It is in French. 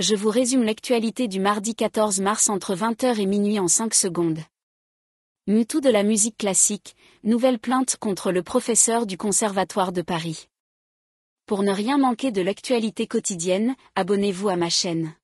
je vous résume l'actualité du mardi 14 mars entre 20h et minuit en 5 secondes. Moutou de la musique classique, nouvelle plainte contre le professeur du Conservatoire de Paris. Pour ne rien manquer de l'actualité quotidienne, abonnez-vous à ma chaîne.